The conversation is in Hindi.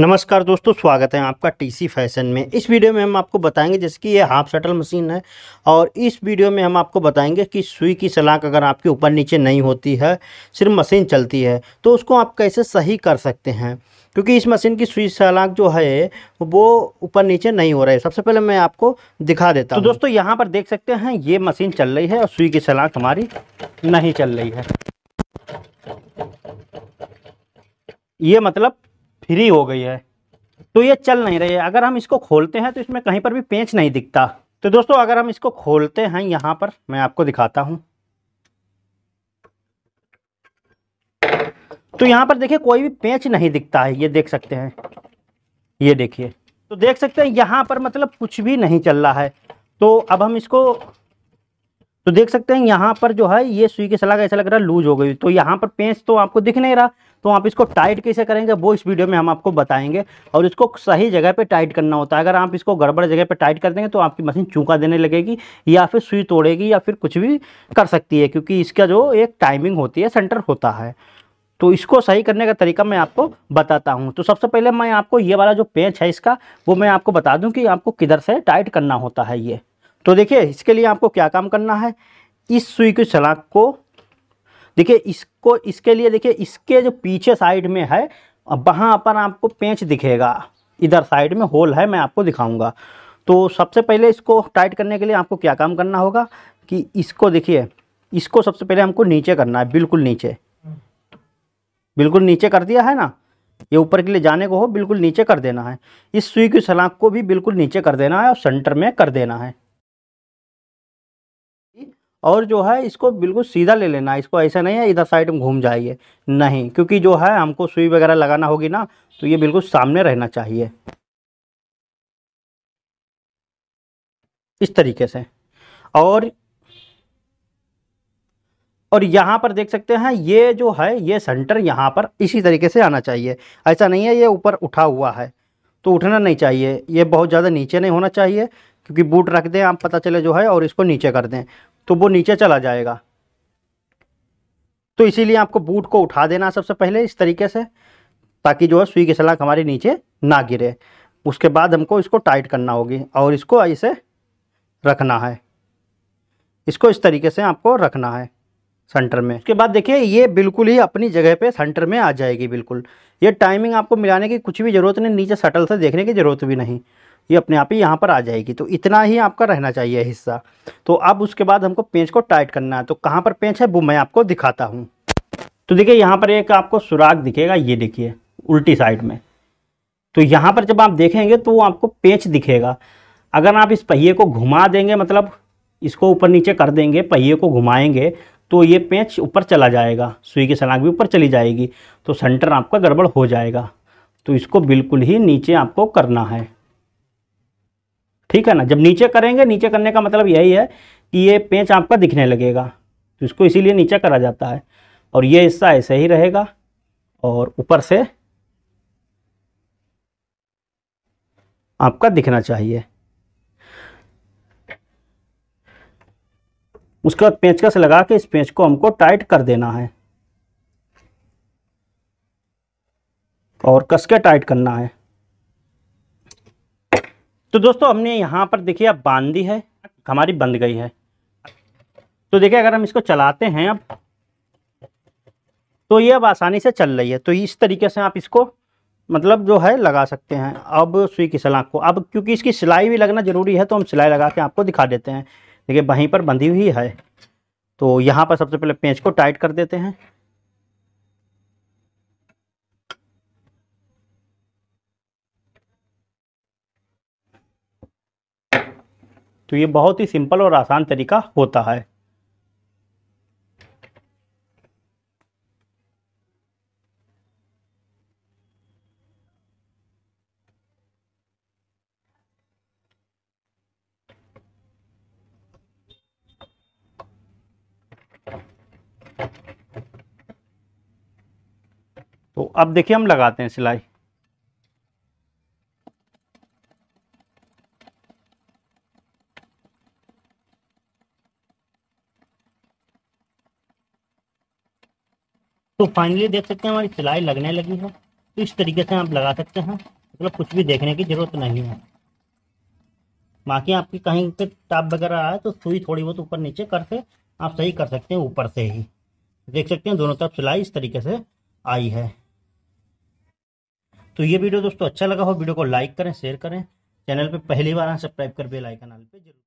नमस्कार दोस्तों स्वागत है आपका टीसी फैशन में इस वीडियो में हम आपको बताएंगे जैसे कि ये हाफ शटल मशीन है और इस वीडियो में हम आपको बताएंगे कि सुई की सलाख अगर आपके ऊपर नीचे नहीं होती है सिर्फ मशीन चलती है तो उसको आप कैसे सही कर सकते हैं क्योंकि इस मशीन की सुई सलाक जो है वो ऊपर नीचे नहीं हो रहा है सबसे पहले मैं आपको दिखा देता तो हूँ तो दोस्तों यहाँ पर देख सकते हैं ये मशीन चल रही है और सुई की सलाख हमारी नहीं चल रही है ये मतलब फ्री हो गई है तो ये चल नहीं रही है अगर हम इसको खोलते हैं तो इसमें कहीं पर भी पेंच नहीं दिखता तो दोस्तों अगर हम इसको खोलते हैं यहाँ पर मैं आपको दिखाता हूँ तो यहाँ पर देखिए कोई भी पेंच नहीं दिखता है ये देख सकते हैं ये देखिए तो देख सकते हैं यहाँ पर मतलब कुछ भी नहीं चल रहा है तो अब हम इसको तो देख सकते हैं यहाँ पर जो है ये सुई की सलाह ऐसा लग रहा है लूज हो गई तो यहाँ पर पेंच तो आपको दिख नहीं रहा तो आप इसको टाइट कैसे करेंगे वो इस वीडियो में हम आपको बताएंगे और इसको सही जगह पे टाइट करना होता है अगर आप इसको गड़बड़ जगह पे टाइट कर देंगे तो आपकी मशीन चूका देने लगेगी या फिर सुई तोड़ेगी या फिर कुछ भी कर सकती है क्योंकि इसका जो एक टाइमिंग होती है सेंटर होता है तो इसको सही करने का तरीका मैं आपको बताता हूँ तो सबसे पहले मैं आपको ये वाला जो पेंच है इसका वो मैं आपको बता दूँ कि आपको किधर से टाइट करना होता है ये तो देखिए इसके लिए आपको क्या काम करना है इस सुई की सलाख को देखिए इसको इसके लिए देखिए इसके जो पीछे साइड में है वहाँ पर आपको पेंच दिखेगा इधर साइड में होल है मैं आपको दिखाऊंगा तो सबसे पहले इसको टाइट करने के लिए आपको क्या काम करना होगा कि इसको देखिए इसको सबसे पहले हमको नीचे करना है बिल्कुल नीचे बिल्कुल नीचे कर दिया है ना ये ऊपर के लिए जाने को हो बिल्कुल नीचे कर देना है इस सुई की सलाख को भी बिल्कुल नीचे कर देना है और सेंटर में कर देना है और जो है इसको बिल्कुल सीधा ले लेना इसको ऐसा नहीं है इधर साइड में घूम जाइए नहीं क्योंकि जो है हमको सुई वगैरह लगाना होगी ना तो ये बिल्कुल सामने रहना चाहिए इस तरीके से और और यहाँ पर देख सकते हैं ये जो है ये सेंटर यहाँ पर इसी तरीके से आना चाहिए ऐसा नहीं है ये ऊपर उठा हुआ है तो उठना नहीं चाहिए ये बहुत ज़्यादा नीचे नहीं होना चाहिए क्योंकि बूट रख दें आप पता चले जो है और इसको नीचे कर दें तो वो नीचे चला जाएगा तो इसीलिए आपको बूट को उठा देना सबसे पहले इस तरीके से ताकि जो है सुई की सलाख हमारे नीचे ना गिरे उसके बाद हमको इसको टाइट करना होगी और इसको ऐसे रखना है इसको इस तरीके से आपको रखना है सेंटर में उसके बाद देखिए ये बिल्कुल ही अपनी जगह पे सेंटर में आ जाएगी बिल्कुल ये टाइमिंग आपको मिलाने की कुछ भी ज़रूरत नहीं नीचे सटल से देखने की ज़रूरत भी नहीं ये अपने आप ही यहाँ पर आ जाएगी तो इतना ही आपका रहना चाहिए हिस्सा तो अब उसके बाद हमको पेंच को टाइट करना है तो कहाँ पर पेंच है वो मैं आपको दिखाता हूँ तो देखिए यहाँ पर एक आपको सुराग दिखेगा ये देखिए उल्टी साइड में तो यहाँ पर जब आप देखेंगे तो वो आपको पेंच दिखेगा अगर आप इस पहिए को घुमा देंगे मतलब इसको ऊपर नीचे कर देंगे पहिए को घुमाएंगे तो ये पेंच ऊपर चला जाएगा सुई की सलाख भी ऊपर चली जाएगी तो सेंटर आपका गड़बड़ हो जाएगा तो इसको बिल्कुल ही नीचे आपको करना है ठीक है ना जब नीचे करेंगे नीचे करने का मतलब यही है कि ये पेंच आपका दिखने लगेगा तो इसको इसीलिए नीचे करा जाता है और ये हिस्सा ऐसे ही रहेगा और ऊपर से आपका दिखना चाहिए उसके बाद पेंचकस लगा के इस पेंच को हमको टाइट कर देना है और कस के टाइट करना है तो दोस्तों हमने यहाँ पर देखिए अब बांध दी है हमारी बंद गई है तो देखिए अगर हम इसको चलाते हैं अब तो ये अब आसानी से चल रही है तो इस तरीके से आप इसको मतलब जो है लगा सकते हैं अब सुई की सलाख को अब क्योंकि इसकी सिलाई भी लगना ज़रूरी है तो हम सिलाई लगा के आपको दिखा देते हैं देखिए वहीं पर बंधी हुई है तो यहाँ पर सबसे पहले पेंच को टाइट कर देते हैं तो ये बहुत ही सिंपल और आसान तरीका होता है तो अब देखिए हम लगाते हैं सिलाई तो फाइनली देख सकते हैं हमारी सिलाई लगने लगी है तो इस तरीके से आप लगा सकते हैं मतलब तो कुछ भी देखने की ज़रूरत नहीं है बाकी आपकी कहीं पे ताप वगैरह आए तो सुई थोड़ी बहुत ऊपर नीचे करके आप सही कर सकते हैं ऊपर से ही देख सकते हैं दोनों तरफ सिलाई इस तरीके से आई है तो ये वीडियो दोस्तों अच्छा लगा हो वीडियो को लाइक करें शेयर करें चैनल पे पहली बार सब्सक्राइब कर बेल आइकन पे जरूर